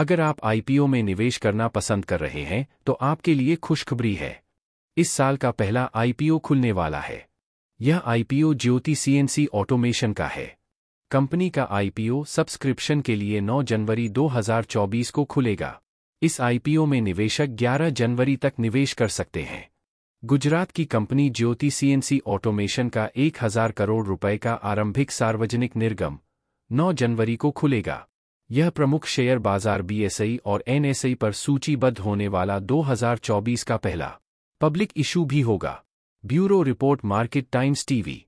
अगर आप आईपीओ में निवेश करना पसंद कर रहे हैं तो आपके लिए खुशखबरी है इस साल का पहला आईपीओ खुलने वाला है यह आईपीओ ज्योति सीएनसी ऑटोमेशन का है कंपनी का आईपीओ सब्सक्रिप्शन के लिए 9 जनवरी 2024 को खुलेगा इस आईपीओ में निवेशक 11 जनवरी तक निवेश कर सकते हैं गुजरात की कंपनी ज्योति सीएनसी ऑटोमेशन का 1000 करोड़ रुपए का आरंभिक सार्वजनिक निर्गम 9 जनवरी को खुलेगा यह प्रमुख शेयर बाजार बीएसई और एनएसई पर सूचीबद्ध होने वाला 2024 का पहला पब्लिक इशू भी होगा bureau report Market Times TV